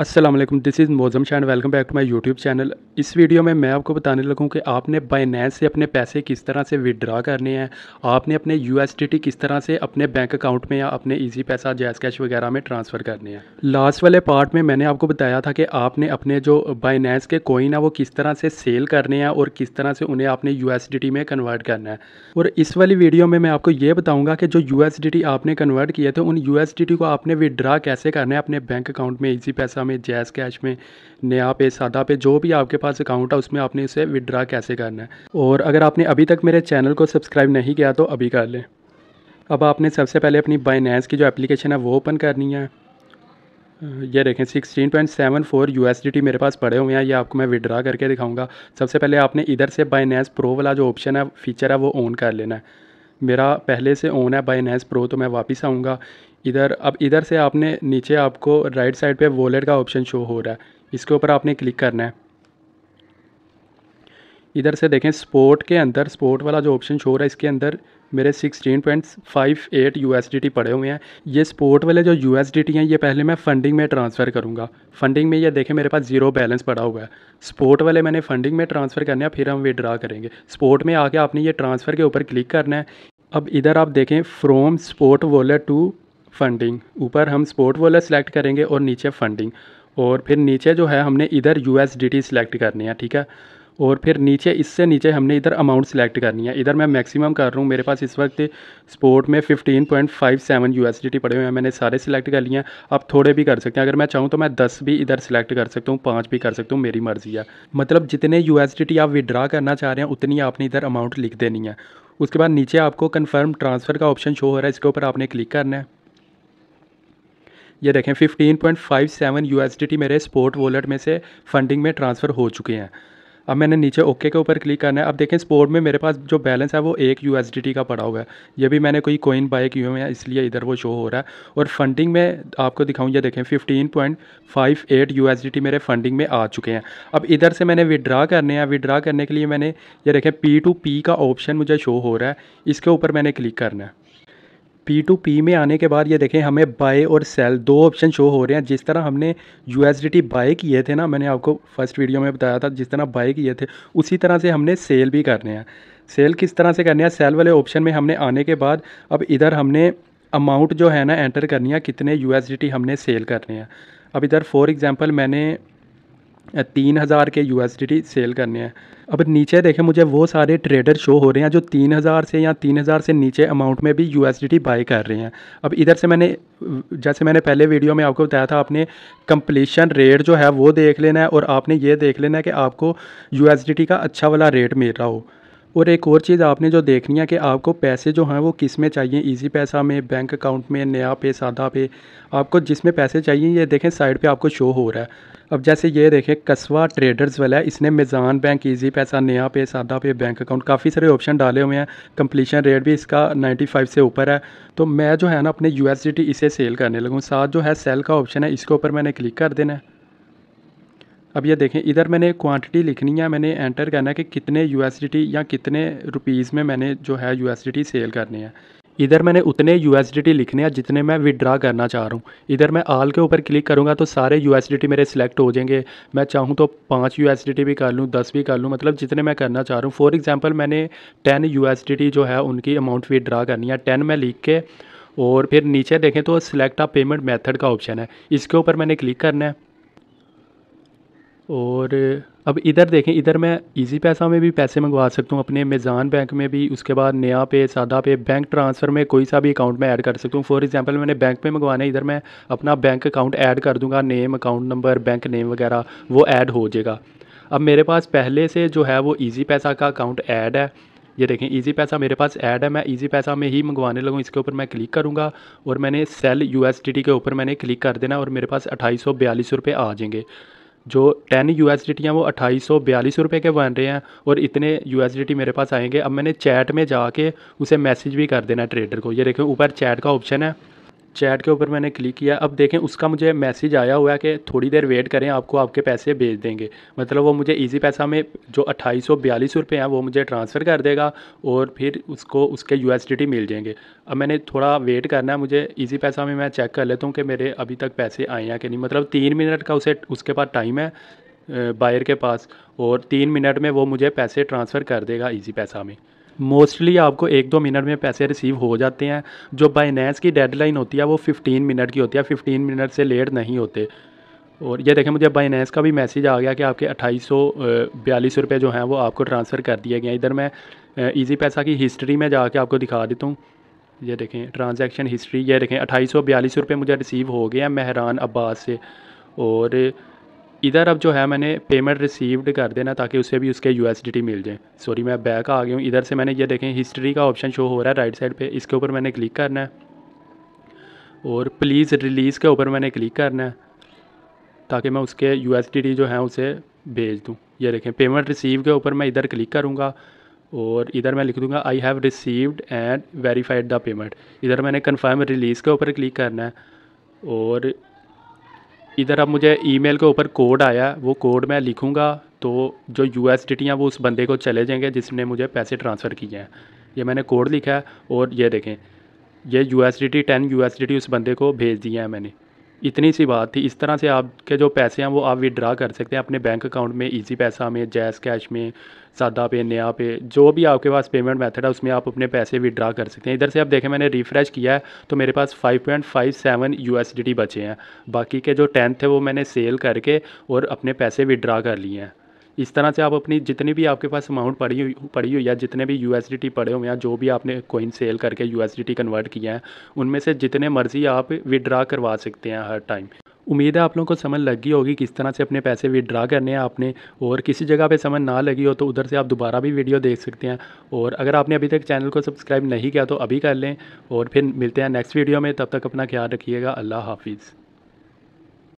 Aslam this is Mozam Shah welcome back to my YouTube channel इस video में मैं आपको बताने लगूँ कि आपने बाइनेंस से अपने पैसे किस तरह से विदड्रा करने हैं आपने अपने यू किस तरह से अपने बैंक अकाउंट में या अपने इजी पैसा जैस कैश वगैरह में ट्रांसफ़र करने हैं लास्ट वाले पार्ट में मैंने आपको बताया था कि आपने अपने जो बाइनेंस के कोइन है वो किस तरह से सेल करने हैं और किस तरह से उन्हें आपने यू में कन्वर्ट करना है और इस वाली वीडियो में मैं आपको ये बताऊँगा कि जो यू आपने कन्वर्ट किए थे उन यू को आपने विदड्रा कैसे करना है अपने बैंक अकाउंट में ईजी पैसा इंस्टा में जैस कैश में नया पे सादा पे जो भी आपके पास अकाउंट है उसमें आपने इसे विदड्रा कैसे करना है और अगर आपने अभी तक मेरे चैनल को सब्सक्राइब नहीं किया तो अभी कर लें अब आपने सबसे पहले अपनी बाइनेंस की जो एप्लीकेशन है वो ओपन करनी है ये देखें sixteen point seven four U S D T मेरे पास पड़े हुए हैं ये आपको मैं विड्रा करके दिखाऊंगा सबसे पहले आपने इधर से बाइनेंस प्रो वाला जो ऑप्शन है फीचर है वो ऑन कर लेना है मेरा पहले से ऑन है बाइनेंस प्रो तो मैं वापस आऊँगा इधर अब इधर से आपने नीचे आपको राइट साइड पे वॉलेट का ऑप्शन शो हो रहा है इसके ऊपर आपने क्लिक करना है इधर से देखें स्पोर्ट के अंदर स्पोर्ट वाला जो ऑप्शन शो हो रहा है इसके अंदर मेरे sixteen point five eight U पड़े हुए हैं ये स्पोर्ट वाले जो यू हैं ये पहले मैं फंडिंग में ट्रांसफ़र करूँगा फंडिंग में ये देखें मेरे पास जीरो बैलेंस पड़ा हुआ है स्पोर्ट वाले मैंने फंडिंग में ट्रांसफ़र करना है फिर हम विड्रा करेंगे स्पोर्ट में आके आपने ये ट्रांसफ़र के ऊपर क्लिक करना है अब इधर आप देखें from sport wallet to funding ऊपर हम स्पोर्ट वॉलर सेलेक्ट करेंगे और नीचे फंडिंग और फिर नीचे जो है हमने इधर U S D T select करनी है ठीक है और फिर नीचे इससे नीचे हमने इधर अमाउंट सेलेक्ट करनी है इधर मैं मैक्सिमम कर रहा हूँ मेरे पास इस वक्त स्पोर्ट में 15.57 टी पड़े हुए हैं मैंने सारे सिलेक्ट कर लिए हैं आप थोड़े भी कर सकते हैं अगर मैं चाहूँ तो मैं 10 भी इधर सेलेक्ट कर सकता हूँ पाँच भी कर सकता हूँ मेरी मर्ज़ी है मतलब जितने यू आप विड्रा करना चाह रहे हैं उतनी आपने इधर अमाउंट लिख देनी है उसके बाद नीचे आपको कन्फर्म ट्रांसफ़र का ऑप्शन शो हो रहा है इसके ऊपर आपने क्लिक करना है ये देखें 15.57 टी मेरे स्पोर्ट वॉलेट में से फंडिंग में ट्रांसफ़र हो चुके हैं अब मैंने नीचे ओके के ऊपर क्लिक करना है अब देखें स्पोर्ट में मेरे पास जो बैलेंस है वो एक यू का पड़ा हुआ है ये भी मैंने कोई कोइन बाय किए हुए हैं इसलिए इधर वो शो हो रहा है और फंडिंग में आपको दिखाऊँ ये देखें 15.58 टी मेरे फंडिंग में आ चुके हैं अब इधर से मैंने विड्रा करने हैं विड्रा करने के लिए मैंने ये देखें पी टू पी का ऑप्शन मुझे शो हो रहा है इसके ऊपर मैंने क्लिक करना है P2P में आने के बाद ये देखें हमें बाय और सेल दो ऑप्शन शो हो रहे हैं जिस तरह हमने यू एस बाय किए थे ना मैंने आपको फर्स्ट वीडियो में बताया था जिस तरह बाय किए थे उसी तरह से हमने सेल भी करने हैं सेल किस तरह से करने हैं सेल वाले ऑप्शन में हमने आने के बाद अब इधर हमने अमाउंट जो है ना एंटर करनी है कितने यू हमने सेल करने हैं अब इधर फॉर एग्ज़ाम्पल मैंने तीन हज़ार के यू सेल करने हैं अब नीचे देखें मुझे वो सारे ट्रेडर शो हो रहे हैं जो तीन हज़ार से या तीन हज़ार से नीचे अमाउंट में भी यू बाय कर रहे हैं अब इधर से मैंने जैसे मैंने पहले वीडियो में आपको बताया था आपने कंप्लीशन रेट जो है वो देख लेना है और आपने ये देख लेना है कि आपको यू का अच्छा वाला रेट मिल रहा हो और एक और चीज़ आपने जो देखनी है कि आपको पैसे जो हैं वो किस में चाहिए इजी पैसा में बैंक अकाउंट में नया पे सादा पे आपको जिसमें पैसे चाहिए ये देखें साइड पे आपको शो हो रहा है अब जैसे ये देखें कस्बा ट्रेडर्स वाला है इसने मिज़ान बैंक इजी पैसा नया पे सादा पे बैंक अकाउंट काफ़ी सारे ऑप्शन डाले हुए हैं कंप्लीशन रेट भी इसका 95 से ऊपर है तो मैं जो है ना अपने यू इसे सेल करने लगूँ साथ जो है सेल का ऑप्शन है इसके ऊपर मैंने क्लिक कर देना है अब ये देखें इधर मैंने क्वांटिटी लिखनी है मैंने एंटर करना है कि कितने यू या कितने रुपीज़ में मैंने जो है यू सेल करनी है इधर मैंने उतने यू लिखने हैं जितने मैं विदड्रा करना चाह रहा हूँ इधर मैं आल के ऊपर क्लिक करूँगा तो सारे यू मेरे सेलेक्ट हो जाएंगे मैं चाहूँ तो पाँच यू भी कर लूँ दस भी कर लूँ मतलब जितने मैं करना चाह रहा हूँ फॉर एग्ज़ाम्पल मैंने टेन यू जो है उनकी अमाउंट विदड्रा करनी है टेन मैं लिख के और फिर नीचे देखें तो सिलेक्ट आ पेमेंट मेथड का ऑप्शन है इसके ऊपर मैंने क्लिक करना है और अब इधर देखें इधर मैं इजी पैसा में भी पैसे मंगवा सकता हूँ अपने मेज़ान बैंक में भी उसके बाद नया पे सादा पे बैंक ट्रांसफ़र में कोई सा भी अकाउंट में ऐड कर सकता हूँ फॉर एग्जांपल मैंने बैंक में मंगवाना है इधर मैं अपना बैंक अकाउंट ऐड कर दूँगा name account number bank name वगैरह वो ऐड हो जाएगा अब मेरे पास पहले से जो है वो ईज़ी पैसा का अकाउंट ऐड है ये देखें ईजी पैसा मेरे पास ऐड है मैं ईजी पैसा में ही मंगवाने लगूँ इसके ऊपर मैं क्लिक करूँगा और मैंने सेल यू के ऊपर मैंने क्लिक कर देना और मेरे पास अट्ठाईस सौ बयालीस रुपये आ जाएंगे जो ten U S D T हैं वो अट्ठाईस सौ बयालीस रुपये के बन रहे हैं और इतने यू एस डी टी मेरे पास आएंगे अब मैंने चैट में जाके उसे मैसेज भी कर देना है ट्रेडर को ये देखें ऊपर चैट का ऑप्शन है चैट के ऊपर मैंने क्लिक किया अब देखें उसका मुझे मैसेज आया हुआ है कि थोड़ी देर वेट करें आपको आपके पैसे भेज देंगे मतलब वो मुझे इजी पैसा में जो अट्ठाईस सौ बयालीस रुपये हैं वो मुझे ट्रांसफ़र कर देगा और फिर उसको उसके यू मिल जाएंगे अब मैंने थोड़ा वेट करना है मुझे ईजी पैसा में मैं चेक कर लेता हूँ कि मेरे अभी तक पैसे आए हैं कि नहीं मतलब तीन मिनट का उसे उसके पास टाइम है बायर के पास और तीन मिनट में वो मुझे पैसे ट्रांसफ़र कर देगा ईजी पैसा में मोस्टली आपको एक दो मिनट में पैसे रिसीव हो जाते हैं जो बाइनेंस की डेडलाइन होती है वो फिफ्टीन मिनट की होती है फिफ्टीन मिनट से लेट नहीं होते और ये देखें मुझे बाइनेंस का भी मैसेज आ गया कि आपके अट्ठाईस सौ बयालीस रुपये जो हैं वो आपको ट्रांसफ़र कर दिए गए इधर मैं ईजी पैसा की हिस्ट्री में जाके आपको दिखा देता हूँ ये देखें ट्रांजैक्शन हिस्ट्री ये देखें अट्ठाईस सौ बयालीस रुपये मुझे रिसीव हो गया मेहरान अब्बास से और इधर अब जो है मैंने पेमेंट रिसीव्ड कर देना ताकि उसे भी उसके यू मिल जाए सॉरी मैं बैक आ गया हूँ इधर से मैंने ये देखें हिस्ट्री का ऑप्शन शो हो रहा है राइट साइड पे इसके ऊपर मैंने क्लिक करना है और प्लीज़ रिलीज़ के ऊपर मैंने क्लिक करना है ताकि मैं उसके यू जो है उसे भेज दूँ ये देखें पेमेंट रिसीव के ऊपर मैं इधर क्लिक करूँगा और इधर मैं लिख दूँगा I have received and verified the payment इधर मैंने कन्फर्म रिलीज़ के ऊपर क्लिक करना है और इधर अब मुझे ईमेल के ऊपर कोड आया वो कोड मैं लिखूँगा तो जो यू एस डी टी हैं वो उस बंदे को चले जाएंगे जिसने मुझे पैसे ट्रांसफ़र किए हैं ये मैंने कोड लिखा है और ये देखें ये U S D T ten U S D T उस बंदे को भेज दिए हैं मैंने इतनी सी बात थी इस तरह से आपके जो पैसे हैं वो आप विड्रा कर सकते हैं अपने बैंक अकाउंट में ईजी पैसा में जैस कैश में सादा पे नया पे जो भी आपके पास पेमेंट मेथड है उसमें आप अपने पैसे विड्रा कर सकते हैं इधर से आप देखें मैंने रिफ़्रेश किया है तो मेरे पास 5.57 पॉइंट बचे हैं बाकी के जो टेंथ थे वो मैंने सेल करके और अपने पैसे विड्रा कर लिए हैं इस तरह से आप अपनी जितनी भी आपके पास अमाउंट पड़ी हुई पड़ी हुई या जितने भी यू पड़े हुए हैं जो भी आपने कोइन सेल करके यू कन्वर्ट किया है उनमें से जितने मर्ज़ी आप विड्रा करवा सकते हैं हर टाइम उम्मीद है आप लोगों को समझ लगी होगी किस तरह से अपने पैसे विड्रा करने हैं आपने और किसी जगह पे समझ ना लगी हो तो उधर से आप दोबारा भी वीडियो देख सकते हैं और अगर आपने अभी तक चैनल को सब्सक्राइब नहीं किया तो अभी कर लें और फिर मिलते हैं नेक्स्ट वीडियो में तब तक अपना ख्याल रखिएगा अल्लाह हाफिज़